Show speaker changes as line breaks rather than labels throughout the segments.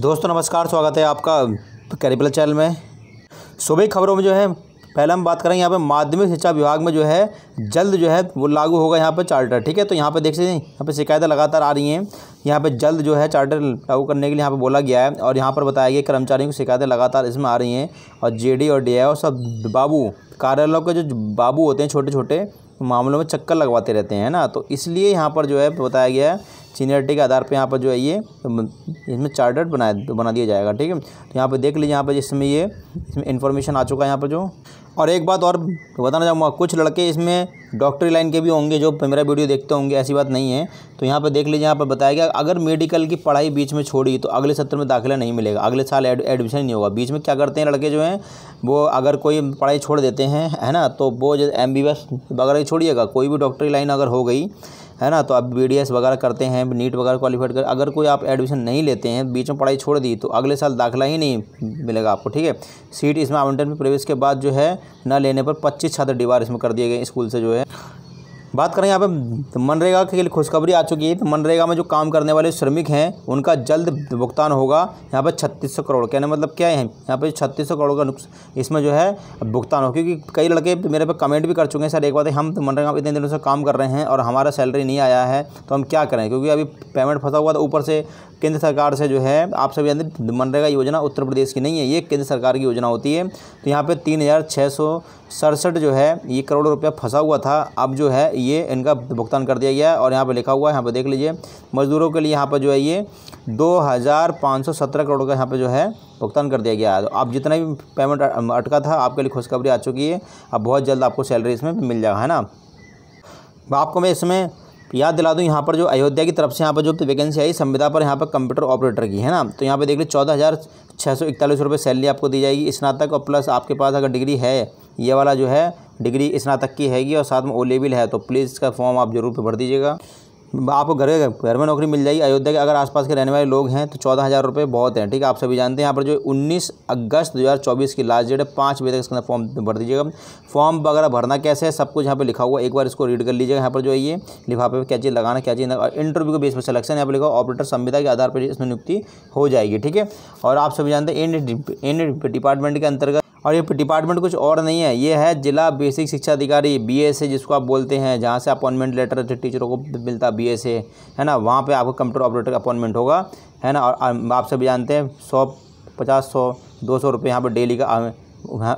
दोस्तों नमस्कार स्वागत है आपका कैरिपल चैनल में सुबह खबरों में जो है पहले हम बात करेंगे यहाँ पे माध्यमिक शिक्षा विभाग में जो है जल्द जो है वो लागू होगा यहाँ पे चार्टर ठीक है तो यहाँ पे देख सकते हैं यहाँ पे शिकायतें लगातार आ रही हैं यहाँ पे जल्द जो है चार्टर लागू करने के लिए यहाँ पे बोला गया है और यहाँ पर बताया गया कर्मचारियों की शिकायतें लगातार इसमें आ रही हैं और जे और डी और सब बाबू कार्यालयों के जो बाबू होते हैं छोटे छोटे मामलों में चक्कर लगवाते रहते हैं ना तो इसलिए यहाँ पर जो है बताया गया है सीनियरिटी के आधार पर यहाँ पर जो है ये इसमें चार्टर्ड बनाया बना दिया जाएगा ठीक है तो यहाँ पर देख लीजिए यहाँ पर जिसमें ये इसमें इन्फॉर्मेशन आ चुका है यहाँ पर जो और एक बात और बताना चाहूँगा कुछ लड़के इसमें डॉक्टरी लाइन के भी होंगे जो मेरा वीडियो देखते होंगे ऐसी बात नहीं है तो यहाँ पर देख लीजिए यहाँ पर बताया गया अगर मेडिकल की पढ़ाई बीच में छोड़ी तो अगले सत्र में दाखिला नहीं मिलेगा अगले साल एडमिशन नहीं होगा बीच में क्या करते हैं लड़के जो हैं वो अगर कोई पढ़ाई छोड़ देते हैं है ना तो वो एम बी बस वगैरह छोड़िएगा कोई भी डॉक्टरी लाइन अगर हो गई है ना तो आप बी वगैरह करते हैं नीट वगैरह क्वालिफाइड कर अगर कोई आप एडमिशन नहीं लेते हैं बीच में पढ़ाई छोड़ दी तो अगले साल दाखिला ही नहीं मिलेगा आपको ठीक है सीट इसमें आवंटन में प्रवेश के बाद जो है न लेने पर पच्चीस छात्र डिवार इसमें कर दिए गए स्कूल से जो है बात करें यहाँ पे तो मनरेगा के लिए खुशखबरी आ चुकी है तो मनरेगा में जो काम करने वाले श्रमिक हैं उनका जल्द भुगतान होगा यहाँ पर छत्तीस करोड़ कहने मतलब क्या है यहाँ पे छत्तीस करोड़ का इसमें जो है भुगतान हो क्योंकि कई लड़के मेरे पे कमेंट भी कर चुके हैं सर एक बात है हम तो मनरेगा में इतने दिनों से काम कर रहे हैं और हमारा सैलरी नहीं आया है तो हम क्या करें क्योंकि अभी पेमेंट फंसा हुआ था ऊपर से केंद्र सरकार से जो है आप सभी जानते मनरेगा योजना उत्तर प्रदेश की नहीं है ये केंद्र सरकार की योजना होती है तो यहाँ पर तीन हज़ार छः सौ सड़सठ जो है ये करोड़ रुपया फंसा हुआ था अब जो है ये इनका भुगतान कर दिया गया है और यहाँ पर लिखा हुआ है यहाँ पर देख लीजिए मजदूरों के लिए यहाँ पर जो है ये दो हज़ार पाँच सौ सत्रह करोड़ का यहाँ पर जो है भुगतान कर दिया गया है तो आप जितना भी पेमेंट अटका था आपके लिए खुशखबरी आ चुकी है अब बहुत जल्द आपको सैलरी इसमें मिल जाएगा है ना आपको मैं इसमें याद दिला दूँ यहाँ पर जो अयोध्या की तरफ से यहाँ पर जो वैकेंसी आई संविदा पर यहाँ पर कंप्यूटर ऑपरेटर की है ना तो यहाँ पर देख लीजिए चौदह हज़ार छः सौ इकतालीस रुपये सैलरी आपको दी जाएगी स्नातक और प्लस आपके पास अगर डिग्री है ये वाला जो है डिग्री स्नातक की हैगी और साथ में लेवल है तो प्लीज़ इसका फॉर्म आप जरूर भर दीजिएगा आपको घर के घर में नौकरी मिल जाएगी अयोध्या के अगर आसपास के रहने वाले लोग हैं तो चौदह हज़ार रुपये बहुत हैं ठीक है आप सभी जानते हैं यहाँ पर जो 19 अगस्त 2024 की लास्ट डेट है पाँच बजे तक इसके अंदर फॉर्म भर दीजिएगा फॉर्म वगैरह भरना कैसे है सब कुछ यहाँ पर लिखा हुआ एक बार इसको रीड कर लीजिएगा यहाँ पर जो है ये लिफाफे पर क्या चीज़ लगाना क्या चीज़ इंटरव्यू के बेस पर सिलेक्शन यहाँ पर लिखा ऑपरेटर संविधा के आधार पर इसमें नियुक्ति हो जाएगी ठीक है और आप सभी जानते हैं इन डिपार्टमेंट के अंतर्गत और ये डिपार्टमेंट कुछ और नहीं है ये है जिला बेसिक शिक्षा अधिकारी बी एस ए जिसको आप बोलते हैं जहाँ से अपॉइंटमेंट लेटर टीचरों को मिलता बी एस ए है ना वहाँ पर आपको कंप्यूटर ऑपरेटर का अपॉइंटमेंट होगा है ना और आप सभी जानते हैं सौ पचास सौ दो सौ रुपये यहाँ पर डेली का हाँ,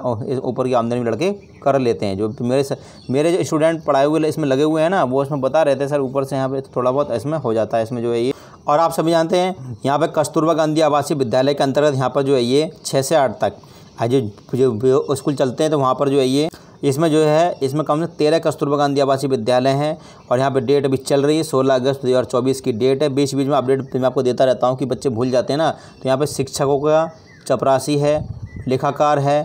ऊपर की आमदनी में लड़के कर लेते हैं जो मेरे स, मेरे जो स्टूडेंट पढ़ाए हुए इसमें लगे हुए हैं ना वो इसमें बता रहे थे सर ऊपर से यहाँ पे थोड़ा बहुत इसमें हो जाता है इसमें जो है ये और आप सभी जानते हैं यहाँ पर कस्तूरबा गांधी आवासीय विद्यालय के अंतर्गत यहाँ पर जो है ये छः से आठ तक हाँ जो जो स्कूल चलते हैं तो वहाँ पर जो है ये इसमें जो है इसमें कम से तेरह कस्तूरबा गांधी आवासीय विद्यालय हैं और यहाँ पे डेट अभी चल रही है सोलह अगस्त दो हज़ार चौबीस की डेट है बीच बीच में अपडेट मैं आपको देता रहता हूँ कि बच्चे भूल जाते हैं ना तो यहाँ पर शिक्षकों का चपरासी है लेखाकार है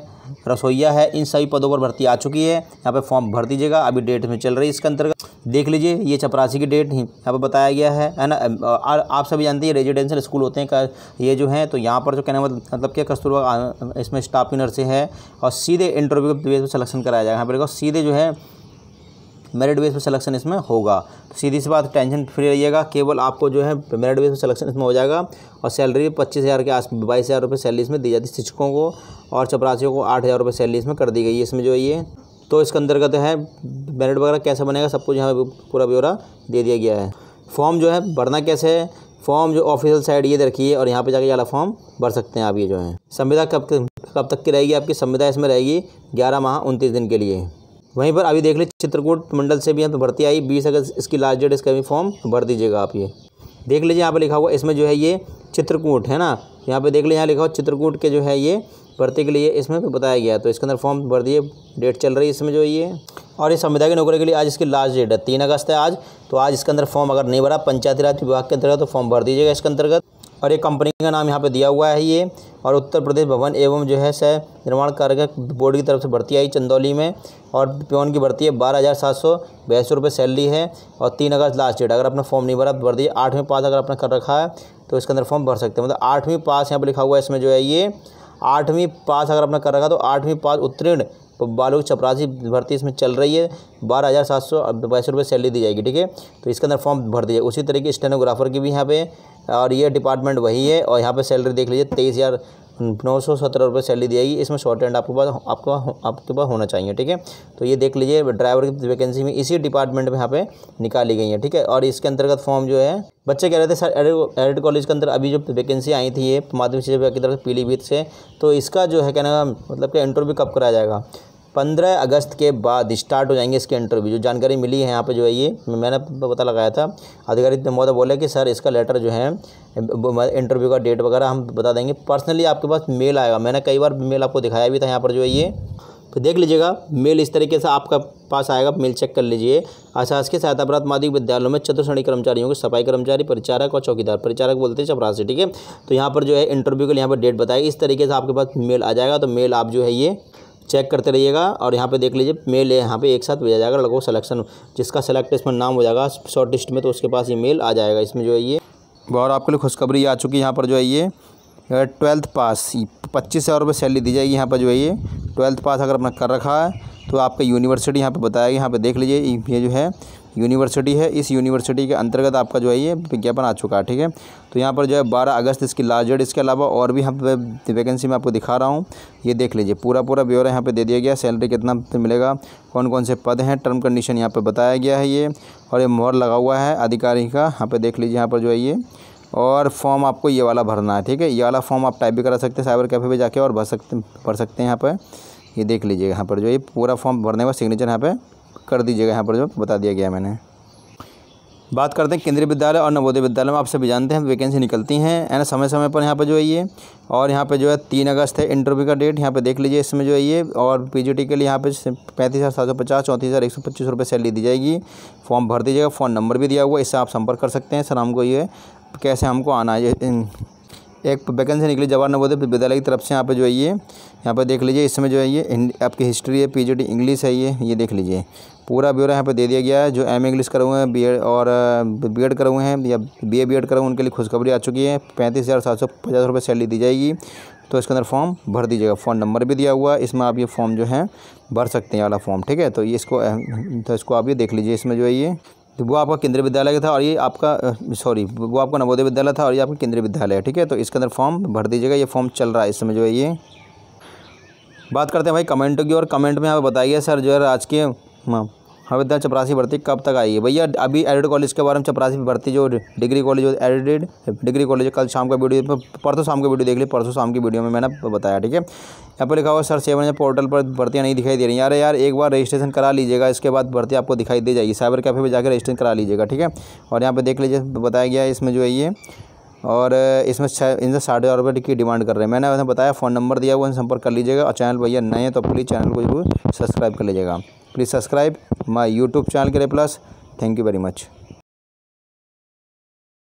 रसोईया है इन सभी पदों पर भर्ती आ चुकी है यहाँ पे फॉर्म भर दीजिएगा अभी डेट में चल रही है इसके अंतर्गत देख लीजिए ये चपरासी की डेट यहाँ पर बताया गया है है ना आप सभी जानते हैं रेजिडेंशियल स्कूल होते हैं का ये जो हैं तो यहाँ पर जो कहना मतलब, मतलब क्या कस्तूरबा इसमें स्टाफ की नर्सें हैं और सीधे इंटरव्यू के बेस पर सलेक्शन कराया जाएगा यहाँ पर देखो सीधे जो है मेरिट बेस पर सिलेक्शन इसमें होगा तो सीधी सी बात टेंशन फ्री रहिएगा केवल आपको जो है मेरिट बेस पर सिलेक्शन इसमें हो जाएगा और सैलरी पच्चीस हज़ार के आस बाईस हज़ार रुपये सैलरी इसमें दी जाती है शिक्षकों को और चपरासियों को आठ हज़ार रुपये सैलरी इसमें कर दी गई है इसमें जो है ये तो इसके अंतर्गत है मेरिट वगैरह कैसे बनेगा सब कुछ यहाँ पूरा ब्यौरा दे दिया गया है फॉर्म जो है भरना कैसे है फॉर्म जो ऑफिशियल साइड ये रखी है और यहाँ पे जाके ज़्यादा फॉर्म भर सकते हैं आप ये जो है संविदा कब कब तक की रहेगी आपकी संविदा इसमें रहेगी ग्यारह माह उनतीस दिन के लिए वहीं पर अभी देख लीजिए चित्रकूट मंडल से भी यहाँ पर भर्ती आई बीस अगस्त इसकी लास्ट डेट इसका भी फॉर्म भर दीजिएगा आप ये देख लीजिए यहाँ पर लिखा हुआ इसमें जो है ये चित्रकूट है ना यहाँ पे देख लीजिए यहाँ लिखा हुआ चित्रकूट के जो है ये भर्ती के लिए इसमें बताया गया तो इसके अंदर फॉर्म भर दिए डेट चल रही है इसमें जो ये और ये संविधा की नौकरी के लिए आज इसकी लास्ट डेट है तीन अगस्त है आज तो आज इसके अंदर फॉर्म अगर नहीं भरा पंचायती राज विभाग के अंतर्गत तो फॉर्म भर दीजिएगा इसके अंतर्गत और ये कंपनी का नाम यहाँ पे दिया हुआ है ये और उत्तर प्रदेश भवन एवं जो है सह निर्माण कार्य बोर्ड की तरफ से भर्ती आई चंदौली में और प्योन की भर्ती है बारह हज़ार सात सौ बयासी रुपये सैलरी है और तीन अगस्त लास्ट डेट अगर अपना फॉर्म नहीं भरा भर्ती आठवीं पास अगर आपने कर रखा है तो इसके अंदर फॉर्म भर सकते हैं मतलब आठवीं पास यहाँ पर लिखा हुआ है इसमें जो है ये आठवीं पास अगर आपने कर रखा तो आठवीं पास उत्तीर्ण तो बालू की चपरासी भर्ती इसमें चल रही है बारह हज़ार सात सौ बाईस रुपये सैलरी दी जाएगी ठीक है तो इसके अंदर फॉर्म भर दिया उसी तरीके स्टेनोग्राफर की भी यहाँ पे और ये डिपार्टमेंट वही है और यहाँ पे सैलरी देख लीजिए तेईस हज़ार नौ सौ सत्रह रुपये सैलरी दी जाएगी इसमें शॉर्ट एंड आपके पास आपको आपके पास होना चाहिए ठीक है तो ये देख लीजिए ड्राइवर की वैकेंसी में इसी डिपार्टमेंट में यहाँ पे निकाली गई है ठीक है और इसके अंतर्गत फॉर्म जो है बच्चे कह रहे थे सर एडिट कॉलेज के अंदर अभी जो वैकेंसी आई थी ये माध्यमिक शिक्षा विभाग की तरफ पीलीभीत से तो इसका जो है क्या मतलब कि इंटरव्यू कब कराया जाएगा पंद्रह अगस्त के बाद स्टार्ट हो जाएंगे इसके इंटरव्यू जो जानकारी मिली है यहाँ पे जो है ये मैंने पता लगाया था अधिकारी महोदय बोले कि सर इसका लेटर जो है इंटरव्यू का डेट वगैरह हम बता देंगे पर्सनली आपके पास मेल आएगा मैंने कई बार मेल आपको दिखाया भी था यहाँ पर जो है ये तो देख लीजिएगा मेल इस तरीके से आपका पास आएगा मेल चेक कर लीजिए अशासकीय सहायता प्राप्त माध्यमिक विद्यालयों में चतुर्श्रेणी कर्मचारियों के सफाई कर्मचारी परिचारक और चौकीदार परिचारक बोलते हैं चपरासी ठीक है तो यहाँ पर जो है इंटरव्यू के लिए यहाँ पर डेट बताएगी इस तरीके से आपके पास मेल आ जाएगा तो मेल आप जो है ये चेक करते रहिएगा और यहाँ पे देख लीजिए मेल यहाँ पे एक साथ भेजा जाएगा लड़कों सलेक्शन जिसका सेलेक्ट इसमें नाम हो जाएगा शॉर्ट लिस्ट में तो उसके पास ये मेल आ जाएगा इसमें जो है ये और आपके लिए खुशखबरी आ चुकी है यहाँ पर जो है ये ट्वेल्थ पास पच्चीस हज़ार रुपये सैलरी दी जाएगी यहाँ पर जो है ये ट्वेल्थ पास अगर अपना कर रखा है तो आपका यूनिवर्सिटी यहाँ पर बताएगी यहाँ पर देख लीजिए ये जो है यूनिवर्सिटी है इस यूनिवर्सिटी के अंतर्गत आपका जो है ये विज्ञापन आ चुका है ठीक है तो यहाँ पर जो है बारह अगस्त इसकी लास्ट डेट इसके अलावा और भी यहाँ पर वैकेंसी में आपको दिखा रहा हूँ ये देख लीजिए पूरा पूरा ब्यौरा यहाँ पर दे दिया गया सैलरी कितना मिलेगा कौन कौन से पद हैं टर्म कंडीशन यहाँ पर बताया गया है ये और ये मोहर लगा हुआ है अधिकारी का यहाँ पर देख लीजिए यहाँ पर जो है ये और फॉर्म आपको ये वाला भरना है ठीक है ये वाला फॉर्म आप टाइप भी करा सकते हैं साइबर कैफ़े पे जाके और भर सकते भर सकते हैं यहाँ पर ये देख लीजिए यहाँ पर जो ये पूरा फॉर्म भरने का सिग्नेचर यहाँ पर कर दीजिएगा यहाँ पर जो बता दिया गया मैंने बात करते हैं केंद्रीय विद्यालय और नवोदय विद्यालय में आप सभी जानते हैं वैकेंसी निकलती हैं है ना समय समय पर यहाँ पर जो है ये और यहाँ पे जो है तीन अगस्त है इंटरव्यू का डेट यहाँ पे देख लीजिए इसमें जो है ये और पीजीटी के लिए यहाँ पे पैंतीस हज़ार सात सौ पचास चौंतीस हज़ार एक सौ पच्चीस रुपये सैलरी दी जाएगी फॉर्म भर दीजिएगा फ़ोन नंबर भी दिया हुआ इससे आप संपर्क कर सकते हैं सर हमको ये कैसे हमको आना है एक वैकेंसी निकली जवाहर नवोदय विद्यालय की तरफ से यहाँ पे जो है ये यहाँ पे देख लीजिए इसमें जो है ये आपकी हिस्ट्री है पीजीटी इंग्लिश है ये ये देख लीजिए पूरा ब्यौरा यहाँ पे दे दिया गया है जो एम इंग्लिश करे हुए हैं बी और बी एड करे हुए हैं या बी ए बी एड करे हुए उनके लिए खुशखबरी आ चुकी है पैंतीस हज़ार सात सौ पचास रुपये सैलरी दी जाएगी तो इसके अंदर फॉर्म भर दीजिएगा फ़ोन नंबर भी दिया हुआ है इसमें आप ये फॉर्म जो है भर सकते हैं वाला फॉर्म ठीक है तो ये इसको uh, तो इसको आप ये देख लीजिए इसमें जो है ये तो वो आपका केंद्रीय विद्यालय था और ये आपका सॉरी वो आपका नवोदय विद्यालय था और ये आपका केंद्रीय विद्यालय है ठीक है तो इसके अंदर फॉर्म भर दीजिएगा ये फॉर्म चल रहा है इस समय जो है ये बात करते हैं भाई कमेंट की और कमेंट में आप बताइए सर जो है आज के हाँ। हाँ विद्या चपरासी भर्ती कब तक आई है भैया अभी एडिड कॉलेज के बारे में चपरासी भर्ती जो degree college aided degree college कल शाम का वीडियो परसों शाम का वीडियो देख ली परसों शाम की वीडियो में मैंने बताया ठीक है यहाँ पर लिखा हुआ सर सेवन पोर्टल पर भर्तियाँ नहीं दिखाई दे रही यार यार एक बार रजिस्ट्रेशन करा लीजिएगा इसके बाद भर्ती आपको दिखाई दे जाएगी साइबर कैफे पर जाकर रजिस्ट्रेशन करा लीजिएगा ठीक है और यहाँ पर देख लीजिए बताया गया इसमें जो है ये और इसमें छः इनसे साठ हज़ार रुपये की डिमांड कर रहे हैं मैंने उन्हें बताया फ़ोन नंबर दिया वो इनसे संपर्क कर लीजिएगा और चैनल भैया नए हैं तो प्लीज़ चैनल को सब्सक्राइब कर लीजिएगा please subscribe my YouTube channel के लिए plus thank you very much